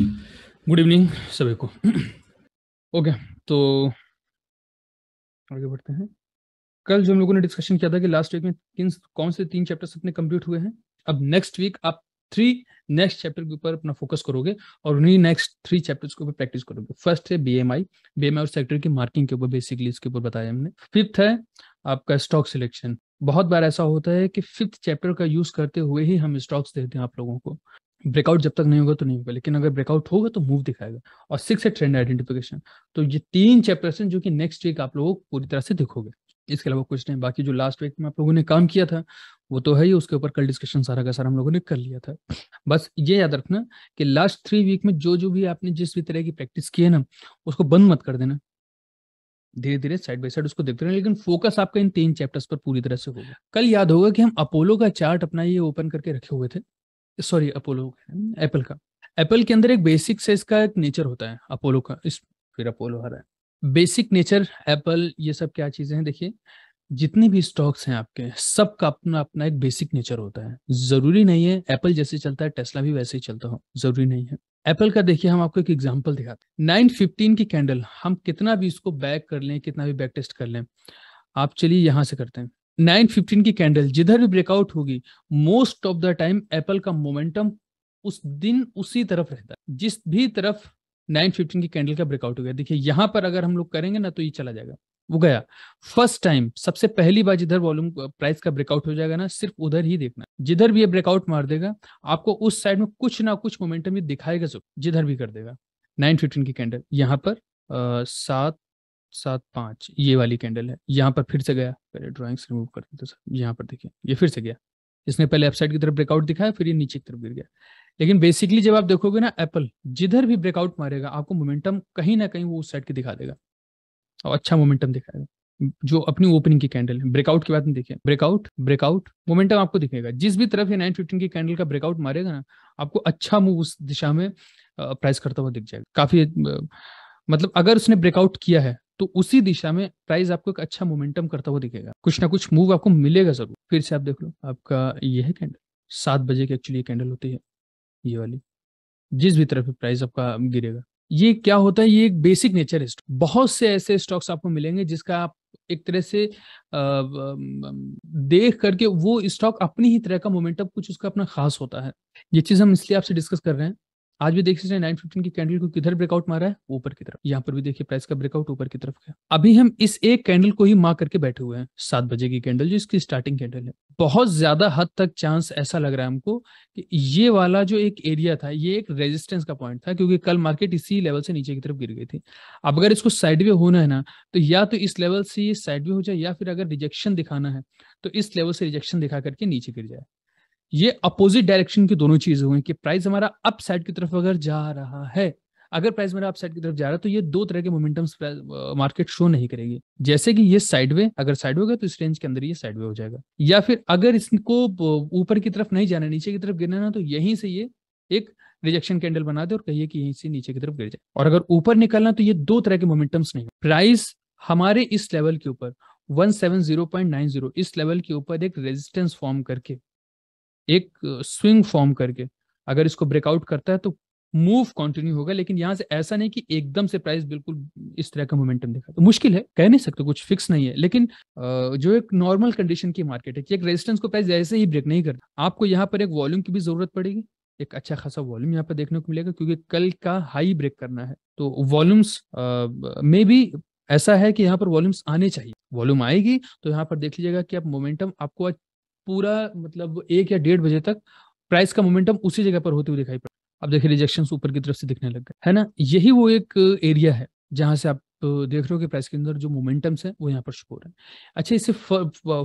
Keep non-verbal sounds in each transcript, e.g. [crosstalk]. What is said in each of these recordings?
Good evening सभी को okay तो आगे बढ़ते हैं कल जो हम लोगों ने डिस्कशन किया था कि लास्ट वीक में किन कौन से तीन चैप्टर्स अपने कंप्लीट हुए हैं अब नेक्स्ट वीक आप थ्री नेक्स्ट चैप्टर के ऊपर अपना फोकस करोगे और उन्हीं नेक्स्ट थ्री चैप्टर्स के ऊपर प्रैक्टिस करोगे फर्स्ट है बीएमआई बीएमआई और सेक्टर की मार्किंग के ऊपर बेसिकली इसके ऊपर बताया हमने फिफ्थ है आपका स्टॉक सिलेक्शन बहुत बार ऐसा होता है कि फिफ्थ चैप्टर का यूज करते हुए ही हम स्टॉक्स देते हैं आप लोगों को ब्रेकआउट जब तक नहीं होगा तो नहीं होगा लेकिन अगर ब्रेकआउट होगा तो मूव दिखाएगा और सिक्स है ट्रेंड आइडेंटिफिकेशन तो ये तीन चैप्टर्स हैं जो कि नेक्स्ट वीक आप लोगों को पूरी तरह से दिखोगे इसके अलावा कुछ नहीं बाकी जो लास्ट वीक में आप लोगों ने काम किया था वो तो है ही उसके ऊपर कल डिस्कशन सारा का सारा हम लोगों ने कर लिया था बस ये याद रखना कि लास्ट थ्री वीक में जो जो भी आपने जिस भी तरह की प्रैक्टिस की है ना उसको बंद मत कर देना धीरे धीरे साइड बाय साइड उसको देखते रहे लेकिन फोकस आपका इन तीन चैप्टर्स पर पूरी तरह से होगा कल याद होगा कि हम अपोलो का चार्ट अपना ये ओपन करके रखे हुए थे सॉरी अपोलो एप्पल का एप्पल के अंदर एक बेसिक से इसका एक नेचर होता है अपोलो का इस फिर अपोलो हरा है बेसिक नेचर एप्पल ये सब क्या चीजें हैं देखिए जितने भी स्टॉक्स हैं आपके सब का अपना अपना एक बेसिक नेचर होता है जरूरी नहीं है एप्पल जैसे चलता है टेस्ला भी वैसे ही चलता हो जरूरी नहीं है एप्पल का देखिए हम आपको एक एग्जांपल दिखाते हैं नाइन फिफ्टीन की कैंडल हम कितना भी इसको बैक कर लें कितना भी बैक टेस्ट कर लें आप चलिए यहाँ से करते हैं 915 की कैंडल जिधर भी ब्रेकआउट होगी most of the time Apple का मोमेंटम उस दिन उसी तरफ रहता है जिस भी तरफ 915 की कैंडल का ब्रेकआउट हो गया देखिए यहां पर अगर हम लोग करेंगे ना तो ये चला जाएगा वो गया फर्स्ट टाइम सबसे पहली बार जिधर वॉल्यूम प्राइस का ब्रेकआउट हो जाएगा ना सिर्फ उधर ही देखना जिधर भी ये ब्रेकआउट मार देगा आपको उस साइड में कुछ ना कुछ मोमेंटम ये दिखाएगा जरूर जिधर भी कर देगा नाइन फिफ्टीन की कैंडल यहाँ पर सात सात पाँच ये वाली कैंडल है यहाँ पर फिर से गया पहले ड्राइंग्स रिमूव कर देते सर यहाँ पर देखिए ये फिर से गया इसने पहले अपसाइड की तरफ ब्रेकआउट दिखाया फिर ये नीचे की तरफ गिर गया लेकिन बेसिकली जब आप देखोगे ना एप्पल जिधर भी ब्रेकआउट मारेगा आपको मोमेंटम कहीं ना कहीं वो उस साइड की दिखा देगा और अच्छा मोमेंटम दिखाएगा जो अपनी ओपनिंग की कैंडल है ब्रेकआउट के बात नहीं देखिए ब्रेकआउट ब्रेकआउट मोमेंटम आपको दिखेगा जिस भी तरफ ये नाइन फिफ्टीन की कैंडल का ब्रेकआउट मारेगा ना आपको अच्छा मूव उस दिशा में प्राइस करता हुआ दिख जाएगा काफी मतलब अगर उसने ब्रेकआउट किया है तो उसी दिशा में प्राइस आपको एक अच्छा मोमेंटम करता हुआ दिखेगा कुछ ना कुछ मूव आपको मिलेगा जरूर फिर से आप देख लो आपका ये है कैंडल सात बजे की एक्चुअली कैंडल होती है ये वाली जिस भी तरफ प्राइस आपका गिरेगा ये क्या होता है ये एक बेसिक नेचर है बहुत से ऐसे स्टॉक्स आपको मिलेंगे जिसका आप एक तरह से देख करके वो स्टॉक अपनी ही तरह का मोमेंटम कुछ उसका अपना खास होता है ये चीज हम इसलिए आपसे डिस्कस कर रहे हैं आज भी देख सकते हैं 915 की कैंडल को किधर ब्रेकआउट मारा है ऊपर की तरफ यहाँ पर भी देखिए प्राइस का ब्रेकआउट ऊपर की तरफ है अभी हम इस एक कैंडल को ही मार करके बैठे हुए हैं सात बजे की कैंडल जो इसकी स्टार्टिंग कैंडल है बहुत ज्यादा हद तक चांस ऐसा लग रहा है हमको कि ये वाला जो एक एरिया था ये एक रेजिस्टेंस का पॉइंट था क्योंकि कल मार्केट इसी लेवल से नीचे की तरफ गिर गई थी अब अगर इसको साइडवे होना है ना तो या तो इस लेवल से ये साइडवे हो जाए या फिर अगर रिजेक्शन दिखाना है तो इस लेवल से रिजेक्शन दिखा करके नीचे गिर जाए ये अपोजिट डायरेक्शन की दोनों चीजें हुई कि प्राइस हमारा अप साइड की तरफ अगर जा रहा है अगर प्राइस मेरा अपसाइड की तरफ जा रहा है तो ये दो तरह के मोमेंटम मार्केट शो नहीं करेगी जैसे कि ये साइडवे अगर साइडवे होगा तो इस रेंज के अंदर ये साइडवे हो जाएगा या फिर अगर इसको uh, ऊपर की तरफ नहीं जाना नीचे की तरफ गिरना ना तो यहीं से ये एक रिजेक्शन कैंडल बना दे और कहिए कि यहीं से नीचे की तरफ गिर जाए और अगर ऊपर निकलना तो ये दो तरह के मोमेंटम्स नहीं प्राइस हमारे इस लेवल के ऊपर 170.90 इस लेवल के ऊपर एक रेजिस्टेंस फॉर्म करके एक स्विंग फॉर्म करके अगर इसको ब्रेकआउट करता है तो मूव कंटिन्यू होगा लेकिन यहाँ से ऐसा नहीं कि एकदम से प्राइस बिल्कुल इस तरह का मोमेंटम दिखा तो मुश्किल है कह नहीं सकते कुछ फिक्स नहीं है लेकिन जो एक नॉर्मल कंडीशन की मार्केट है कि एक रेजिस्टेंस को प्राइस जैसे ही ब्रेक नहीं करता आपको यहाँ पर एक वॉल्यूम की भी जरूरत पड़ेगी एक अच्छा खासा वॉल्यूम यहाँ पर देखने को मिलेगा क्योंकि कल का हाई ब्रेक करना है तो वॉल्यूम्स में भी ऐसा है कि यहाँ पर वॉल्यूम्स आने चाहिए वॉल्यूम आएगी तो यहाँ पर देख लीजिएगा कि अब मोमेंटम आपको पूरा मतलब एक या डेढ़ बजे तक प्राइस का मोमेंटम उसी जगह पर होते हुए दिखाई पड़ा अब देखिए रिजेक्शन ऊपर की तरफ से दिखने लग गए है ना यही वो एक एरिया है जहां से आप तो देख रहे हो कि प्राइस के अंदर जो मोमेंटम्स है वो यहाँ पर शुरू हो रहा है अच्छा इससे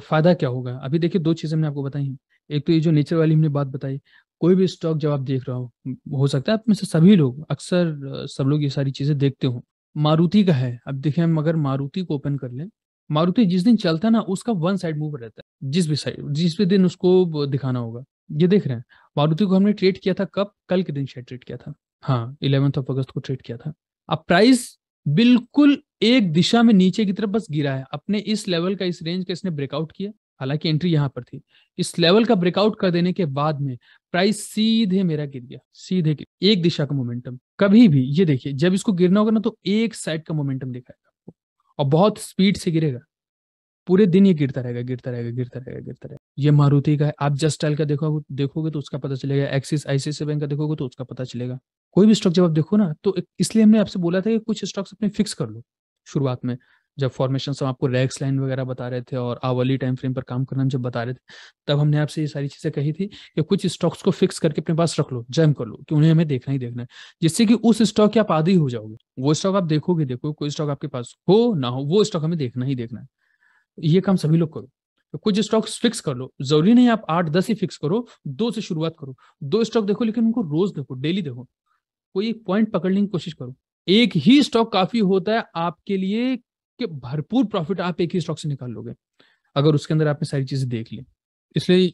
फायदा क्या होगा अभी देखिए दो चीजें हमने आपको बताई हैं एक तो ये जो नेचर वाली हमने बात बताई कोई भी स्टॉक जब आप देख रहे हो हो सकता है आप में से सभी लोग अक्सर सब लोग ये सारी चीजें देखते हो मारुति का है अब देखें हम अगर मारुति को ओपन कर लें मारुति जिस दिन चलता है ना उसका वन साइड मूव रहता है जिस भी साइड जिस भी दिन उसको दिखाना होगा ये देख रहे हैं मारुति को हमने ट्रेड किया था कब कल के दिन शायद ट्रेड किया था हाँ इलेवेंथ ऑफ अगस्त को ट्रेड किया था अब प्राइस बिल्कुल एक दिशा में नीचे की तरफ बस गिरा है अपने इस लेवल का इस रेंज का इसने ब्रेकआउट किया हालांकि एंट्री यहाँ पर थी इस लेवल का ब्रेकआउट कर देने के बाद में प्राइस सीधे मेरा गिर गया सीधे गिर एक दिशा का मोमेंटम कभी भी ये देखिए जब इसको गिरना होगा ना तो एक साइड का मोमेंटम दिखाएगा और बहुत स्पीड से गिरेगा पूरे दिन ये गिरता रहेगा गिरता रहेगा गिरता रहेगा गिरता रहेगा ये मारुति का है आप जस्ट स्टाइल का देखोगे देखोगे तो उसका पता चलेगा एक्सिस आईसीआई बैंक का देखोगे तो उसका पता चलेगा कोई भी स्टॉक जब आप देखो ना तो इसलिए हमने आपसे बोला था कि कुछ स्टॉक्स अपने फिक्स कर लो शुरुआत में जब फॉर्मेशन हम आपको रैक्स लाइन वगैरह बता रहे थे और आवली टाइम फ्रेम पर काम करना जब बता रहे थे तब हमने आपसे ये सारी चीज़ें कही थी कि कुछ स्टॉक्स को फिक्स करके अपने पास रख लो जैम कर लो कि उन्हें हमें देखना ही देखना है जिससे कि उस स्टॉक के आप आदि हो जाओगे वो स्टॉक आप देखोगे देखो कोई स्टॉक आपके पास हो ना हो वो स्टॉक हमें देखना ही देखना है ये काम सभी लोग करो तो कुछ स्टॉक्स फिक्स कर लो जरूरी नहीं आप आठ दस ही फिक्स करो दो से शुरुआत करो दो स्टॉक देखो लेकिन उनको रोज देखो डेली देखो कोई पॉइंट पकड़ने की कोशिश करो एक ही स्टॉक काफी होता है आपके लिए कि भरपूर प्रॉफिट आप एक ही स्टॉक से निकाल लोगे अगर उसके अंदर आपने सारी चीजें देख ली इसलिए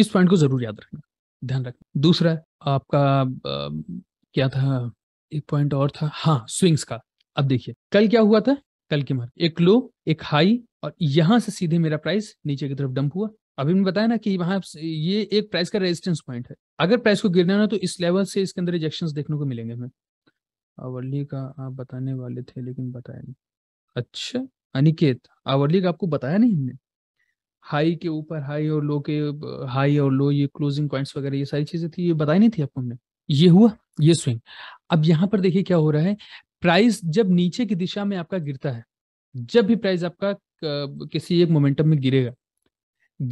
इस पॉइंट को जरूर याद रखना ध्यान रखना दूसरा आपका आ, क्या था एक पॉइंट और था हाँ स्विंग्स का अब देखिए कल क्या हुआ था कल के मार्केट एक लो एक हाई और यहां से सीधे मेरा प्राइस नीचे की तरफ डंप हुआ अभी मैंने बताया ना कि वहां ये एक प्राइस का रेजिस्टेंस पॉइंट है अगर प्राइस को गिरना ना तो इस लेवल से इसके अंदर रिजेक्शन देखने को मिलेंगे हमें अवर्ली का आप बताने वाले थे लेकिन बताया नहीं अच्छा अनिकेत आवर लीग आपको बताया नहीं हमने हाई के ऊपर हाई और लो के हाई और लो ये क्लोजिंग पॉइंट्स वगैरह ये सारी चीजें थी ये बताई नहीं थी आपको हमने ये हुआ ये स्विंग अब यहाँ पर देखिए क्या हो रहा है प्राइस जब नीचे की दिशा में आपका गिरता है जब भी प्राइस आपका किसी एक मोमेंटम में गिरेगा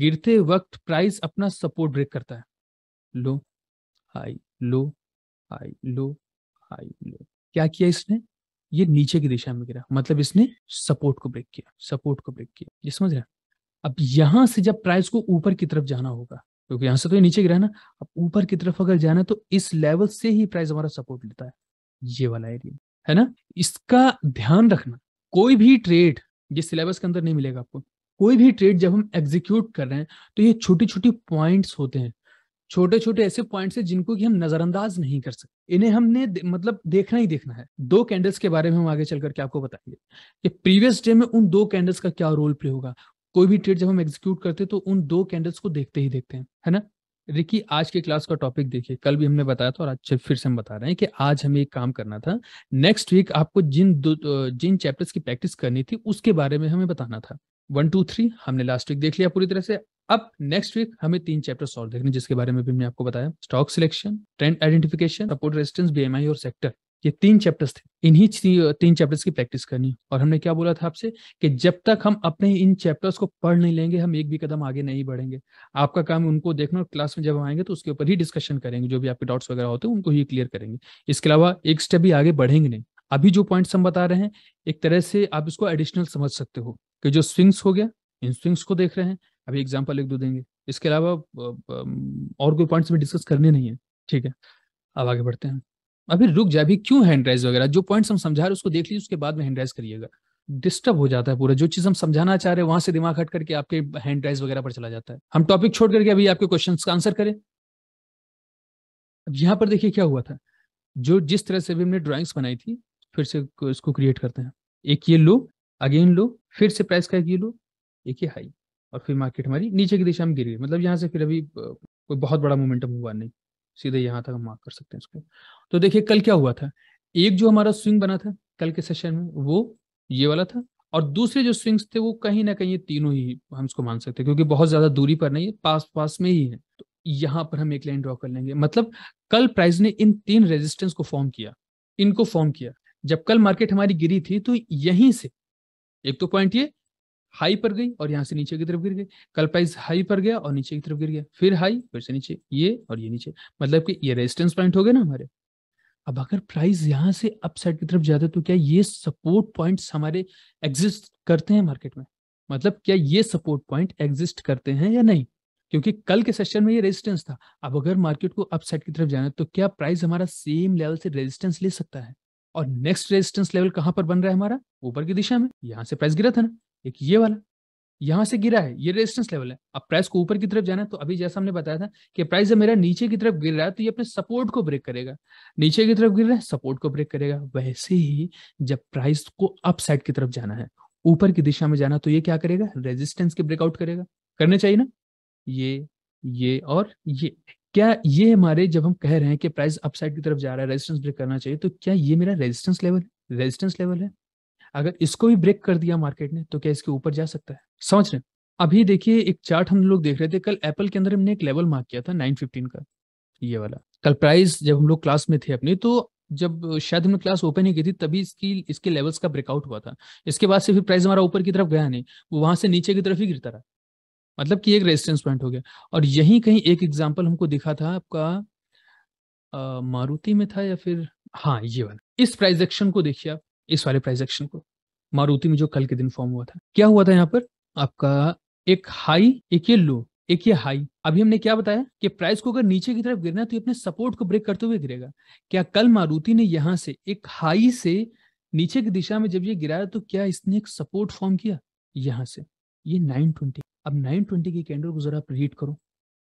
गिरते वक्त प्राइस अपना सपोर्ट ब्रेक करता है low high low high low high low क्या किया इसने ये नीचे की दिशा में गिरा मतलब इसने सपोर्ट को ब्रेक किया सपोर्ट को ब्रेक किया ये समझ रहे अब यहां से जब प्राइस को ऊपर की तरफ जाना होगा क्योंकि यहां से तो ये नीचे गिरा है ना अब ऊपर की तरफ अगर जाना तो इस लेवल से ही प्राइस हमारा सपोर्ट लेता है ये वाला एरिया है ना इसका ध्यान रखना कोई भी ट्रेड ये सिलेबस के अंदर नहीं मिलेगा आपको कोई भी ट्रेड जब हम एग्जीक्यूट कर रहे हैं तो ये छोटी छोटी पॉइंट्स होते हैं छोटे छोटे ऐसे पॉइंट्स हैं जिनको कि हम नजरअंदाज नहीं कर सकते इन्हें हमने मतलब देखना ही देखना है दो कैंडल्स के बारे में हम आगे चल करके आपको बताएंगे कि प्रीवियस डे में उन दो कैंडल्स का क्या रोल प्ले होगा कोई भी ट्रेड जब हम एग्जीक्यूट करते हैं तो उन दो कैंडल्स को देखते ही देखते हैं है ना रिकी आज के क्लास का टॉपिक देखिए कल भी हमने बताया था और आज फिर से हम बता रहे हैं कि आज हमें एक काम करना था नेक्स्ट वीक आपको जिन जिन चैप्टर्स की प्रैक्टिस करनी थी उसके बारे में हमें बताना था वन टू थ्री हमने लास्ट वीक देख लिया पूरी तरह से अब नेक्स्ट वीक हमें तीन चैप्टर्स और देखने जिसके बारे में भी मैं आपको बताया stock selection trend identification support resistance BMI और सेक्टर ये तीन चैप्टर्स थे इन्हीं तीन चैप्टर्स की प्रैक्टिस करनी और हमने क्या बोला था आपसे कि जब तक हम अपने इन चैप्टर्स को पढ़ नहीं लेंगे हम एक भी कदम आगे नहीं बढ़ेंगे आपका काम उनको देखना और क्लास में जब हम आएंगे तो उसके ऊपर ही डिस्कशन करेंगे जो भी आपके डाउट्स वगैरह होते हैं उनको ही क्लियर करेंगे इसके अलावा एक स्टेप भी आगे बढ़ेंगे नहीं अभी जो पॉइंट्स हम बता रहे हैं एक तरह से आप इसको एडिशनल समझ सकते हो कि जो स्विंग्स हो गया इन स्विंग्स को देख रहे हैं अभी एग्जाम्पल एक दो देंगे इसके अलावा और कोई पॉइंट्स में डिस्कस करने नहीं है ठीक है अब आगे बढ़ते हैं अभी रुक जाए अभी क्यों हैंड राइज वगैरह जो पॉइंट्स हम समझा रहे उसको देख लीजिए उसके बाद में हैंड राइज करिएगा डिस्टर्ब हो जाता है पूरा जो चीज हम समझाना चाह रहे हैं वहां से दिमाग हट करके आपके हैंड राइज वगैरह पर चला जाता है हम टॉपिक छोड़ करके अभी आपके क्वेश्चन का आंसर करें अब यहाँ पर देखिए क्या हुआ था जो जिस तरह से भी हमने ड्रॉइंग्स बनाई थी फिर से इसको क्रिएट करते हैं एक ये लो अगेन लो फिर से प्राइस का एक ये लो एक ये हाई और फिर मार्केट हमारी नीचे की दिशा में गिर गई मतलब यहाँ से फिर अभी कोई बहुत बड़ा मोमेंटम हुआ नहीं सीधे यहाँ तक हम मार्क कर सकते हैं इसको तो देखिए कल क्या हुआ था एक जो हमारा स्विंग बना था कल के सेशन में वो ये वाला था और दूसरे जो स्विंग्स थे वो कहीं ना कहीं ये तीनों ही हम इसको मान सकते हैं क्योंकि बहुत ज्यादा दूरी पर नहीं है पास पास में ही है तो यहाँ पर हम एक लाइन ड्रॉ कर लेंगे मतलब कल प्राइस ने इन तीन रेजिस्टेंस को फॉर्म किया इनको फॉर्म किया जब कल मार्केट हमारी गिरी थी तो यहीं से एक तो पॉइंट ये हाई पर गई और यहाँ से नीचे की तरफ गिर गई कल प्राइस हाई पर गया और नीचे की तरफ गिर गया फिर हाई फिर से नीचे ये और ये नीचे मतलब कि ये रेजिस्टेंस पॉइंट हो गए ना हमारे अब अगर प्राइस यहाँ से अप साइड की तरफ जाता है तो क्या ये सपोर्ट पॉइंट हमारे एग्जिस्ट करते हैं मार्केट में मतलब क्या ये सपोर्ट पॉइंट एग्जिस्ट करते हैं या नहीं क्योंकि कल के सेशन में ये रेजिस्टेंस था अब अगर मार्केट को अप साइड की तरफ जाना तो क्या प्राइस हमारा सेम लेवल से रेजिस्टेंस ले सकता है और नेक्स्ट रेजिस्टेंस लेवल कहाँ पर बन रहा है हमारा ऊपर की दिशा में यहाँ से प्राइस गिरा था ना एक ये वाला यहां से गिरा है ये रेजिस्टेंस लेवल है अब प्राइस को ऊपर की तरफ जाना तो अभी जैसा हमने बताया था कि प्राइस जब मेरा नीचे की तरफ गिर रहा है तो ये अपने सपोर्ट को ब्रेक करेगा नीचे की तरफ गिर रहा है सपोर्ट को ब्रेक करेगा वैसे ही जब प्राइस को अपसाइड की तरफ जाना है ऊपर की दिशा में जाना तो ये क्या करेगा रेजिस्टेंस के ब्रेकआउट करेगा करने चाहिए ना ये ये और ये क्या ये हमारे जब हम कह रहे हैं कि प्राइस अपसाइड की तरफ जा रहा है रेजिस्टेंस ब्रेक करना चाहिए तो क्या ये मेरा रेजिस्टेंस लेवल है रेजिस्टेंस लेवल है अगर इसको भी ब्रेक कर दिया मार्केट ने तो क्या इसके ऊपर जा सकता है समझ रहे अभी देखिए एक चार्ट हम लोग देख रहे थे कल एप्पल के अंदर हमने एक लेवल मार्क किया था फिफ्टीन का ये वाला कल प्राइस जब हम लोग क्लास में थे अपने तो जब शायद हमने क्लास ओपन ही की थी तभी इसकी इसके लेवल्स का ब्रेकआउट हुआ था इसके बाद से फिर प्राइस हमारा ऊपर की तरफ गया नहीं वो वहां से नीचे की तरफ ही गिरता रहा मतलब कि एक रेजिस्टेंस पॉइंट हो गया और यहीं कहीं एक एग्जाम्पल हमको दिखा था आपका मारुति में था या फिर हाँ ये वाला इस प्राइजेक्शन को देखिए आप इस वाले प्राइस एक्शन को मारुति में जो कल के दिन फॉर्म हुआ था क्या हुआ था यहाँ पर आपका एक हाई एक ये लो एक ये हाई अभी हमने क्या बताया कि प्राइस को अगर नीचे की तरफ गिरना तो अपने सपोर्ट को ब्रेक करते हुए गिरेगा क्या कल मारुति ने यहाँ से एक हाई से नीचे की दिशा में जब ये गिराया तो क्या इसने एक सपोर्ट फॉर्म किया यहाँ से ये 920 अब 920 की कैंडल को जरा आप रीड करो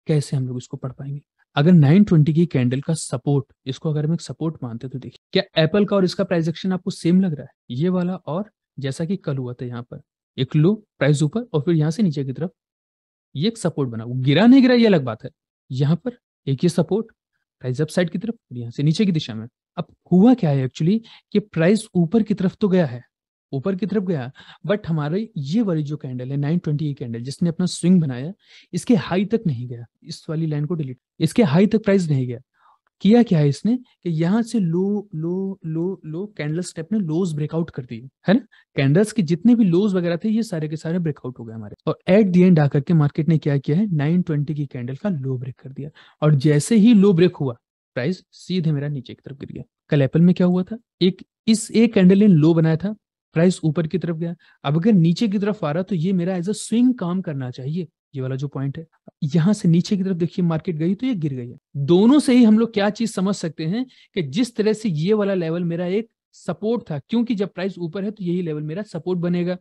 कैसे हम लोग इसको पढ़ पाएंगे अगर 920 की कैंडल का सपोर्ट इसको अगर हम एक सपोर्ट मानते तो देखिए क्या एप्पल का और इसका प्राइस एक्शन आपको सेम लग रहा है ये वाला और जैसा कि कल हुआ था यहाँ पर एक लो प्राइस ऊपर और फिर यहाँ से नीचे की तरफ ये एक सपोर्ट बना गिरा नहीं गिरा ये अलग बात है यहाँ पर एक ये सपोर्ट प्राइस अप साइड की तरफ यहाँ से नीचे की दिशा में अब हुआ क्या है एक्चुअली कि प्राइस ऊपर की तरफ तो गया है ऊपर की तरफ गया बट हमारे ये वाली जो कैंडल है नाइन ट्वेंटी कैंडल जिसने अपना स्विंग बनाया इसके हाई तक नहीं गया इस वाली लाइन को डिलीट इसके हाई तक प्राइस नहीं गया किया क्या है इसने कि यहाँ से लो लो लो लो कैंडल्स स्टेप ने लोज ब्रेकआउट कर दिए है ना कैंडल्स के जितने भी लोज वगैरह थे ये सारे के सारे ब्रेकआउट हो गए हमारे और एट दी एंड आकर के मार्केट ने क्या किया है नाइन ट्वेंटी की कैंडल का लो ब्रेक कर दिया और जैसे ही लो ब्रेक हुआ प्राइस सीधे मेरा नीचे की तरफ गिर गया कल एप्पल में क्या हुआ था एक इस एक कैंडल ने लो बनाया था प्राइस ऊपर की तरफ गया अब अगर नीचे की तरफ आ रहा तो ये मेरा एज अ स्विंग काम करना चाहिए ये वाला जो पॉइंट है यहां से नीचे की तरफ देखिए मार्केट गई तो ये गिर गई है दोनों से ही हम लोग क्या चीज समझ सकते हैं कि जिस तरह से ये वाला लेवल मेरा एक सपोर्ट था क्योंकि जब प्राइस ऊपर है तो यही लेवल मेरा सपोर्ट बनेगा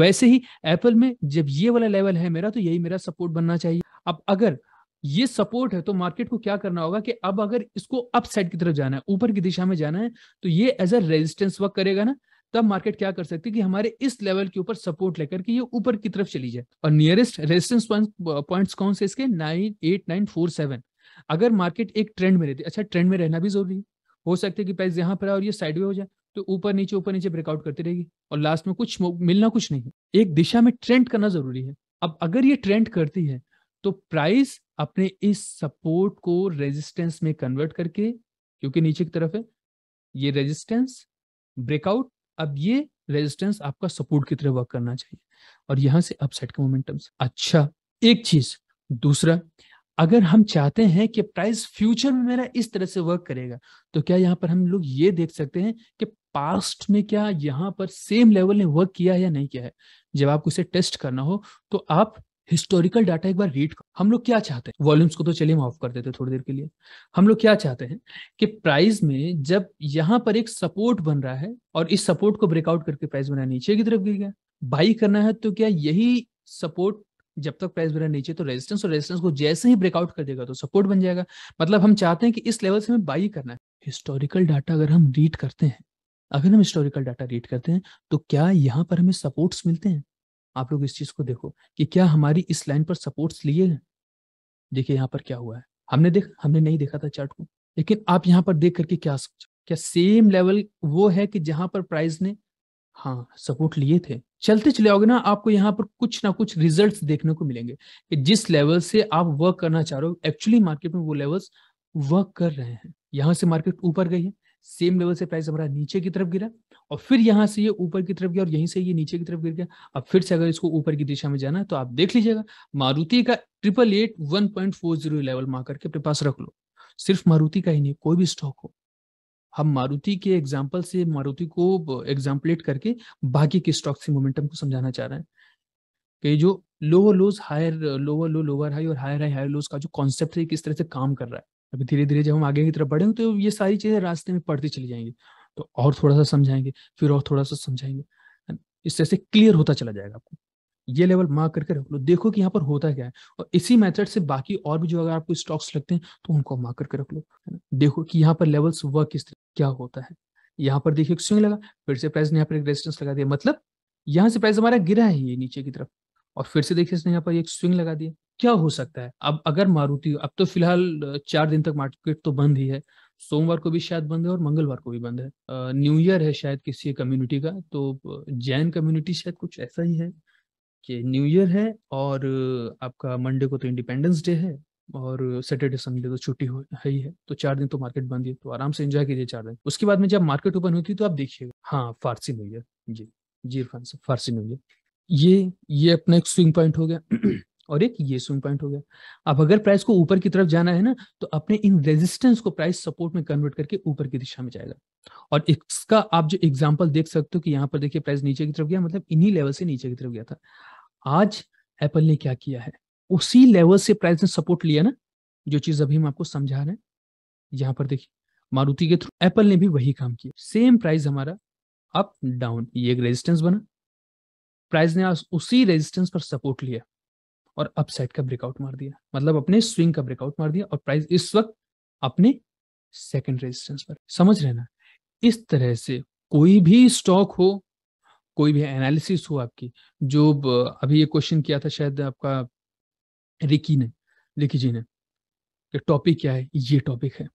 वैसे ही एप्पल में जब ये वाला लेवल है मेरा तो यही मेरा सपोर्ट बनना चाहिए अब अगर ये सपोर्ट है तो मार्केट को क्या करना होगा कि अब अगर इसको अपसाइड की तरफ जाना है ऊपर की दिशा में जाना है तो ये एज अ रेजिस्टेंस वर्क करेगा ना तब मार्केट क्या कर सकती है कि हमारे इस लेवल के ऊपर सपोर्ट लेकर के ये ऊपर की तरफ चली जाए और नियरेस्ट रेजिस्टेंस पॉइंट्स कौन से इसके nine eight nine four seven अगर मार्केट एक ट्रेंड में रहती अच्छा ट्रेंड में रहना भी जरूरी है हो सकता है कि प्राइस यहाँ पर और ये साइड हो जाए तो ऊपर नीचे ऊपर नीचे ब्रेकआउट करती रहेगी और लास्ट में कुछ मिलना कुछ नहीं एक दिशा में ट्रेंड करना जरूरी है अब अगर ये ट्रेंड करती है तो प्राइस अपने इस सपोर्ट को रेजिस्टेंस में कन्वर्ट करके क्योंकि नीचे की तरफ है ये रेजिस्टेंस ब्रेकआउट अब ये रेजिस्टेंस आपका सपोर्ट की तरह वर्क करना चाहिए और यहां से अपसाइड का मोमेंटम अच्छा एक चीज दूसरा अगर हम चाहते हैं कि प्राइस फ्यूचर में मेरा इस तरह से वर्क करेगा तो क्या यहाँ पर हम लोग ये देख सकते हैं कि पास्ट में क्या यहाँ पर सेम लेवल ने वर्क किया है या नहीं किया है जब आपको इसे टेस्ट करना हो तो आप हिस्टोरिकल डाटा एक बार रीड हम लोग क्या चाहते हैं वॉल्यूम्स को तो चलिए हम ऑफ कर देते हैं थोड़ी देर के लिए हम लोग क्या चाहते हैं कि प्राइस में जब यहाँ पर एक सपोर्ट बन रहा है और इस सपोर्ट को ब्रेकआउट करके प्राइस बना नीचे की तरफ गिर गया बाई करना है तो क्या यही सपोर्ट जब तक प्राइस बना नीचे तो रेजिस्टेंस और रेजिस्टेंस को जैसे ही ब्रेकआउट कर देगा तो सपोर्ट बन जाएगा मतलब हम चाहते हैं कि इस लेवल से हमें बाई करना है हिस्टोरिकल डाटा अगर हम रीड करते हैं अगर हम हिस्टोरिकल डाटा रीड करते हैं तो क्या यहाँ पर हमें सपोर्ट्स मिलते हैं आप लोग इस चीज को देखो कि क्या हमारी इस लाइन पर सपोर्ट्स लिए हैं देखिए यहाँ पर क्या हुआ है हमने देख हमने नहीं देखा था चार्ट को लेकिन आप यहाँ पर देख करके क्या सोचो क्या सेम लेवल वो है कि जहां पर प्राइस ने हाँ सपोर्ट लिए थे चलते चले आओगे ना आपको यहाँ पर कुछ ना कुछ रिजल्ट्स देखने को मिलेंगे कि जिस लेवल से आप वर्क करना चाह रहे हो एक्चुअली मार्केट में वो लेवल्स वर्क कर रहे हैं यहाँ से मार्केट ऊपर गई है सेम लेवल से प्राइस हमारा नीचे की तरफ गिरा और फिर यहां से ये ऊपर की तरफ गया और यहीं से ये नीचे की तरफ गिर गया अब फिर से अगर इसको ऊपर की दिशा में जाना है तो आप देख लीजिएगा मारुति का triple eight one point four zero level मार करके अपने पास रख लो सिर्फ मारुति का ही नहीं कोई भी स्टॉक हो हम मारुति के एग्जाम्पल से मारुति को एग्जाम्पलेट करके बाकी के स्टॉक से मोमेंटम को समझाना चाह रहे हैं कि जो lower lows higher lower low lower high और हायर हाई हायर लोज का जो कॉन्सेप्ट है किस तरह से काम कर रहा है अभी धीरे धीरे जब हम आगे की तरफ बढ़ेंगे तो ये सारी चीजें रास्ते में पढ़ती चली जाएंगी तो और थोड़ा सा समझाएंगे फिर और थोड़ा सा समझाएंगे इससे ऐसे क्लियर होता चला जाएगा आपको ये लेवल मार्क करके रख लो देखो कि यहाँ पर होता क्या है और इसी मेथड से बाकी और भी जो अगर आपको स्टॉक्स लगते हैं तो उनको मार्क करके रख लो देखो कि यहाँ पर लेवल्स वर्क किस क्या होता है यहाँ पर देखिए स्विंग लगा फिर से प्राइस ने यहाँ पर एक रेजिस्टेंस लगा दिया मतलब यहाँ से प्राइस हमारा गिरा है ये नीचे की तरफ और फिर से देखिए इसने यहाँ पर एक स्विंग लगा दिया क्या हो सकता है अब अगर मारुति अब तो फिलहाल चार दिन तक मार्केट तो बंद ही है सोमवार को भी शायद बंद है और मंगलवार को भी बंद है न्यू ईयर है शायद किसी कम्युनिटी का तो जैन कम्युनिटी शायद कुछ ऐसा ही है कि न्यू ईयर है और आपका मंडे को तो इंडिपेंडेंस डे है और सैटरडे संडे तो छुट्टी है ही है तो चार दिन तो मार्केट बंद है तो आराम से एंजॉय कीजिए चार दिन उसके बाद में जब मार्केट ओपन होती है तो आप देखिएगा हाँ फारसी न्यू ईयर जी जी इरफान साहब फारसी न्यू ईयर ये ये अपना एक स्विंग पॉइंट हो गया और एक ये स्विंग पॉइंट हो गया अब अगर प्राइस को ऊपर की तरफ जाना है ना तो अपने इन रेजिस्टेंस को प्राइस सपोर्ट में कन्वर्ट करके ऊपर की दिशा में जाएगा और इसका आप जो एग्जाम्पल देख सकते हो कि यहाँ पर देखिए प्राइस नीचे की तरफ गया मतलब इन्हीं लेवल से नीचे की तरफ गया था आज एप्पल ने क्या किया है उसी लेवल से प्राइस ने सपोर्ट लिया ना जो चीज अभी हम आपको समझा रहे हैं यहाँ पर देखिए मारुति के थ्रू एप्पल ने भी वही काम किया सेम प्राइस हमारा अप डाउन ये एक रेजिस्टेंस बना प्राइस ने उसी रेजिस्टेंस पर सपोर्ट लिया और अपसाइड का ब्रेकआउट मार दिया मतलब अपने स्विंग का ब्रेकआउट मार दिया और प्राइस इस वक्त अपने सेकेंड रेजिस्टेंस पर समझ रहे ना इस तरह से कोई भी स्टॉक हो कोई भी एनालिसिस हो आपकी जो अभी ये क्वेश्चन किया था शायद आपका रिकी ने रिकी जी ने कि टॉपिक क्या है ये टॉपिक है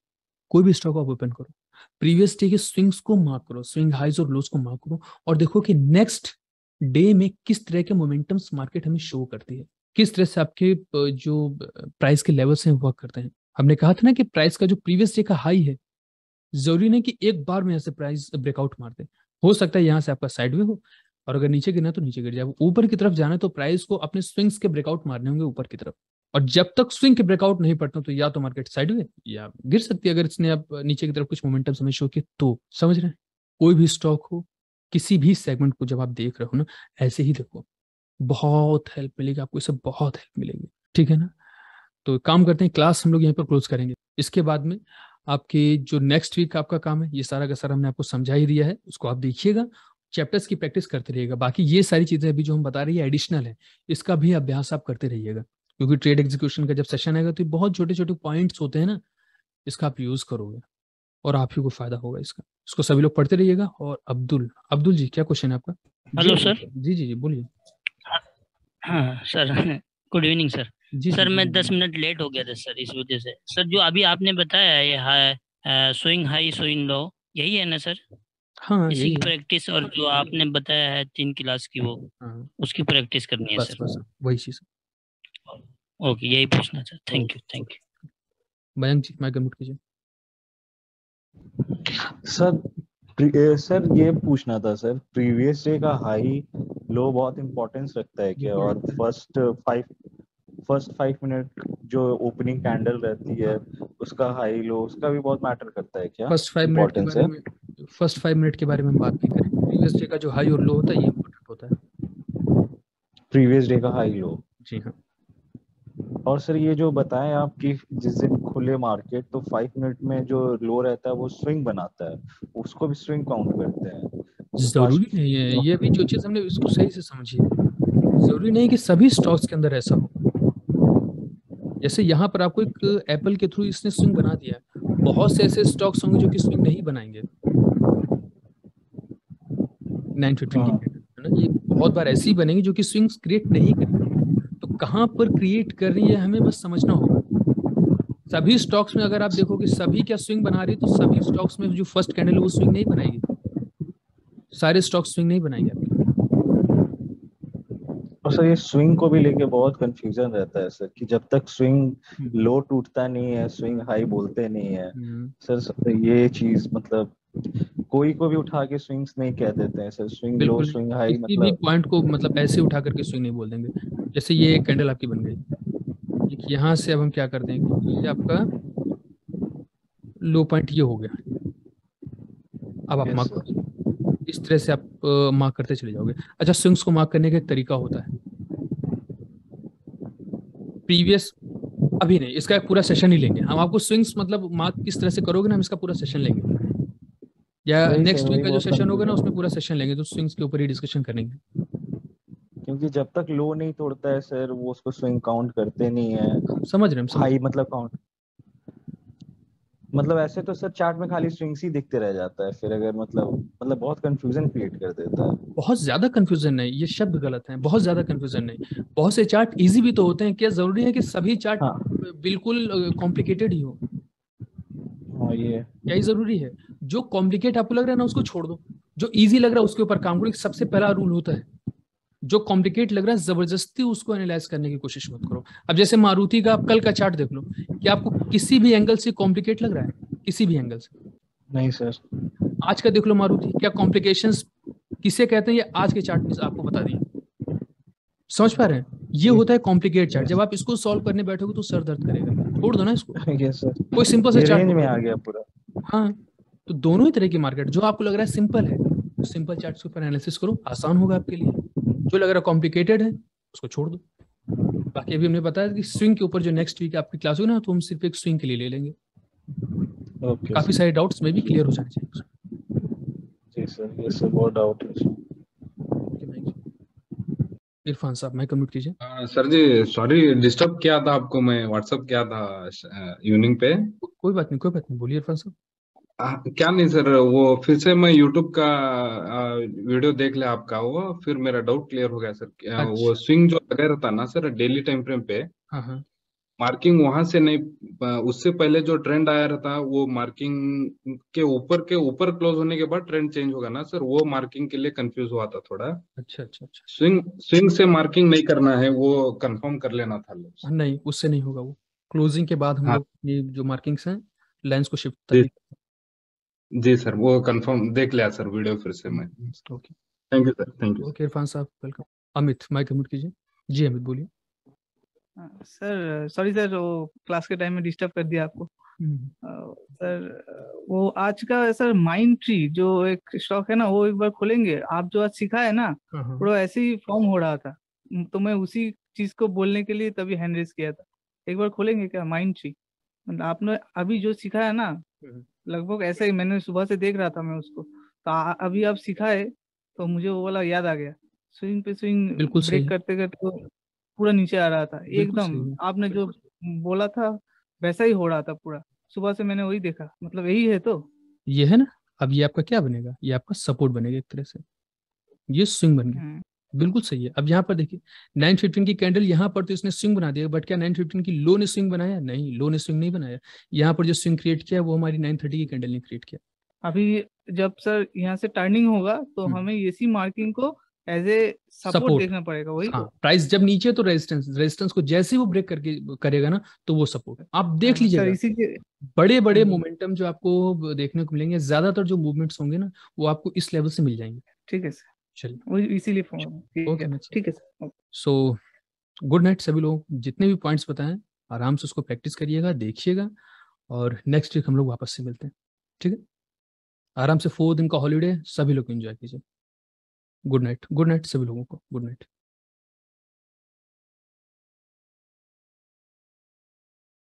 कोई भी स्टॉक आप ओपन करो प्रीवियस डे के स्विंग्स को मार्क करो स्विंग हाइज और लोज को मार्क करो और देखो कि नेक्स्ट डे में किस तरह के मोमेंटम्स मार्केट हमें शो करती है किस तरह से आपके जो प्राइस के लेवल्स हैं वर्क करते हैं हमने कहा था ना कि प्राइस का जो प्रीवियस डे का हाई है जरूरी नहीं कि एक बार में यहाँ से प्राइस ब्रेकआउट मार दे हो सकता है यहाँ से आपका साइड हो और अगर नीचे गिरना तो नीचे गिर जाए ऊपर की तरफ जाना तो प्राइस को अपने स्विंग्स के ब्रेकआउट मारने होंगे ऊपर की तरफ और जब तक स्विंग के ब्रेकआउट नहीं पड़ता तो या तो मार्केट साइड या गिर सकती है अगर इसने आप नीचे की तरफ कुछ मोमेंटम समय शो किया तो समझ रहे हैं कोई भी स्टॉक हो किसी भी सेगमेंट को जब आप देख रहे हो ना ऐसे ही देखो बहुत हेल्प मिलेगी आपको इससे बहुत हेल्प मिलेगी ठीक है ना तो काम करते हैं क्लास हम लोग यहीं पर क्लोज करेंगे इसके बाद में आपके जो नेक्स्ट वीक आपका काम है ये सारा का सारा हमने आपको समझा ही दिया है उसको आप देखिएगा चैप्टर्स की प्रैक्टिस करते रहिएगा बाकी ये सारी चीजें अभी जो हम बता रही है एडिशनल है इसका भी अभ्यास आप करते रहिएगा क्योंकि ट्रेड एग्जीक्यूशन का जब सेशन आएगा तो बहुत छोटे छोटे पॉइंट्स होते हैं ना इसका आप यूज करोगे और आप ही को फायदा होगा इसका इसको सभी लोग पढ़ते रहिएगा और अब्दुल अब्दुल जी क्या क्वेश्चन है आपका हेलो सर जी जी जी बोलिए हाँ सर गुड इवनिंग सर जी सर मैं दस मिनट लेट हो गया था सर इस वजह से सर जो अभी आपने बताया ये स्विंग हाई स्विंग लो यही है ना सर हाँ इसी की प्रैक्टिस और जो आपने बताया है तीन क्लास की वो हाँ।, हाँ। उसकी प्रैक्टिस करनी है बस, सर वही चीज ओके यही पूछना sir thank you thank you जी कीजिए सर सर eh, ये पूछना था सर प्रीवियस डे का हाई लो बहुत इम्पोर्टेंस रखता है क्या और first five first five minute जो ओपनिंग कैंडल रहती है उसका हाई लो उसका भी बहुत मैटर करता है क्या फर्स्ट फाइव मिनट है फर्स्ट फाइव मिनट के बारे में बात नहीं करें प्रीवियस डे का जो हाई और लो होता है ये इम्पोर्टेंट होता है प्रीवियस डे का हाई लो जी हाँ और सर ये जो बताएं आप कि जिस दिन खुले मार्केट तो फाइव मिनट में जो लो रहता है वो स्विंग बनाता है उसको भी स्विंग काउंट करते हैं जरूरी नहीं है ये भी जो चीज हमने इसको सही से समझिए जरूरी नहीं कि सभी स्टॉक्स के अंदर ऐसा हो जैसे यहाँ पर आपको एक एप्पल के थ्रू इसने स्विंग बना दिया बहुत से ऐसे स्टॉक्स होंगे जो कि स्विंग नहीं बनाएंगे नाइन हाँ। फिफ्टी है ना ये बहुत बार ऐसी बनेंगे जो कि स्विंग्स क्रिएट नहीं करेंगे कहाँ पर क्रिएट कर रही है हमें बस समझना होगा सभी स्टॉक्स में अगर आप देखोगे सभी क्या स्विंग बना रही है तो सभी स्टॉक्स में जो फर्स्ट कैंडल वो स्विंग नहीं बनाएगी सारे स्टॉक्स स्विंग नहीं बनाएंगे आपके और सर ये स्विंग को भी लेके बहुत कंफ्यूजन रहता है सर कि जब तक स्विंग हम्म। लो टूटता नहीं है स्विंग हाई बोलते नहीं है हम्म। सर, सर ये चीज मतलब कोई को भी उठा के स्विंग्स नहीं कह देते हैं sir swing low swing high मतलब भी पॉइंट को मतलब ऐसे उठा करके स्विंग नहीं बोल देंगे जैसे ये एक कैंडल आपकी बन गई यहाँ से अब हम क्या कर देंगे ये आपका लो पॉइंट ये हो गया अब आप yes, मार्क इस तरह से आप मार्क करते चले जाओगे अच्छा स्विंग्स को मार्क करने का एक तरीका होता है प्रीवियस अभी नहीं इसका एक पूरा सेशन ही लेंगे हम आपको स्विंग्स मतलब मार्क किस तरह से करोगे ना हम इसका पूरा सेशन लेंगे या नेक्स्ट वीक का जो सेशन होगा ना उसमें पूरा सेशन लेंगे तो स्विंग्स के ऊपर ही डिस्कशन करेंगे क्योंकि जब तक लो नहीं तोड़ता है सर वो उसको स्विंग काउंट करते नहीं है समझ रहे हैं हाई मतलब काउंट मतलब ऐसे तो सर चार्ट में खाली स्विंग्स ही दिखते रह जाता है फिर अगर मतलब मतलब बहुत कंफ्यूजन क्रिएट कर देता है बहुत ज्यादा कंफ्यूजन है ये शब्द गलत है बहुत ज्यादा कंफ्यूजन है बहुत से चार्ट इजी भी तो होते हैं क्या जरूरी है कि सभी चार्ट हाँ। बिल्कुल कॉम्प्लिकेटेड ही हो हाँ ये यही जरूरी है जो कॉम्प्लिकेट आपको लग रहा है ना उसको छोड़ दो जो इजी लग रहा है उसके ऊपर काम करो सबसे पहला रूल होता है जो कॉम्प्लिकेट लग रहा है जबरदस्ती उसको एनालाइज करने की कोशिश मत करो अब जैसे मारुति का आप कल का चार्ट देख लो कि आपको किसी भी एंगल से कॉम्प्लिकेट लग रहा है किसी भी एंगल से नहीं सर आज का देख लो मारुति क्या कॉम्प्लिकेशन किसे कहते हैं ये आज के चार्ट में आपको बता दिए समझ पा रहे हैं ये होता है कॉम्प्लिकेट चार्ट जब आप इसको सॉल्व करने बैठोगे तो सर दर्द करेगा छोड़ दो ना इसको [laughs] कोई सिंपल सा चार्ट में आ गया पूरा हाँ तो दोनों ही तरह की मार्केट जो आपको लग रहा है सिंपल है तो सिंपल चार्ट्स के ऊपर एनालिसिस करो आसान होगा आपके लिए जो लग रहा कॉम्प्लिकेटेड है उसको छोड़ दो बाकी अभी हमने बताया कि स्विंग के ऊपर जो नेक्स्ट वीक आपकी क्लास होगी ना तो हम सिर्फ एक स्विंग के लिए ले लेंगे okay, काफी सारे डाउट्स में भी क्लियर हो जाने चाहिए जी सर ये सब और डाउट है इरफान साहब मैं कम्यूट कीजिए सर जी सॉरी डिस्टर्ब किया था आपको मैं व्हाट्सएप किया था इवनिंग uh, पे को, कोई बात नहीं कोई बात नहीं बोलिए इरफान साहब हाँ, क्या नहीं सर वो फिर से मैं यूट्यूब का वीडियो देख लिया आपका वो फिर मेरा डाउट क्लियर हो गया सर अच्छा। वो स्विंग जो लगा रहता ना सर डेली टाइम फ्रेम पे मार्किंग हाँ, हाँ। वहां से नहीं उससे पहले जो ट्रेंड आया रहता वो मार्किंग के ऊपर के ऊपर क्लोज होने के बाद ट्रेंड चेंज होगा ना सर वो मार्किंग के लिए कंफ्यूज हुआ था थोड़ा अच्छा अच्छा अच्छा स्विंग स्विंग से मार्किंग नहीं करना है वो कंफर्म कर लेना था लोग नहीं उससे नहीं होगा वो क्लोजिंग के बाद हम हाँ। लोग जो मार्किंग्स हैं लेंस को शिफ्ट जी सर वो कंफर्म देख लिया सर वीडियो फिर से मैं okay thank you sir thank you okay Irfan साहब वेलकम अमित माइक म्यूट कीजिए जी अमित बोलिए सर सॉरी सर वो क्लास के टाइम में डिस्टर्ब कर दिया आपको हम्म। सर वो आज का सर माइंड ट्री जो एक स्टॉक है ना वो एक बार खोलेंगे आप जो आज सीखा है ना हाँ, हाँ। थोड़ा ऐसे ही फॉर्म हो रहा था तो मैं उसी चीज को बोलने के लिए तभी हैंड रेस किया था एक बार खोलेंगे क्या माइंड मतलब ट्री आपने अभी जो सीखा है ना हम्म। लगभग ऐसे ही मैंने सुबह से देख रहा था मैं उसको तो आ, अभी आप सीखा है तो मुझे वो वाला याद आ गया स्विंग पे स्विंग बिल्कुल ब्रेक करते करते तो पूरा नीचे आ रहा था एकदम आपने जो बोला था वैसा ही हो रहा था पूरा सुबह से मैंने वही देखा मतलब यही है तो ये है ना अब ये आपका क्या बनेगा ये आपका सपोर्ट बनेगा एक तरह से ये स्विंग बन गया हम्म। बिल्कुल सही है अब यहाँ पर देखिए नाइन फिफ्टीन की कैंडल यहाँ पर तो इसने स्विंग बना दिया बट क्या नाइन फिफ्टीन की लो ने स्विंग बनाया नहीं लो ने स्विंग नहीं बनाया यहाँ पर जो स्विंग क्रिएट किया वो हमारी नाइन थर्टी की कैंडल ने क्रिएट किया अभी जब सर यहाँ से टर्निंग होगा तो हम्म। हमें इसी मार्किंग को एज ए सपोर्ट देखना पड़ेगा वही तो। हाँ, प्राइस जब नीचे तो रेजिस्टेंस रेजिस्टेंस को जैसे वो ब्रेक करके करेगा ना तो वो सपोर्ट है आप देख लीजिए बड़े बड़े मोमेंटम जो आपको देखने को मिलेंगे ज्यादातर जो मूवमेंट्स होंगे ना वो आपको इस लेवल से मिल जाएंगे ठीक है सर इसीलिए सो गुड नाइट सभी लोग जितने भी पॉइंट्स बताएं आराम से उसको प्रैक्टिस करिएगा देखिएगा और नेक्स्ट वीक हम लोग वापस से मिलते हैं ठीक है आराम से फोर दिन का हॉलीडे सभी लोग एंजॉय कीजिए गुड नाइट गुड नाइट सभी लोगों को गुड नाइट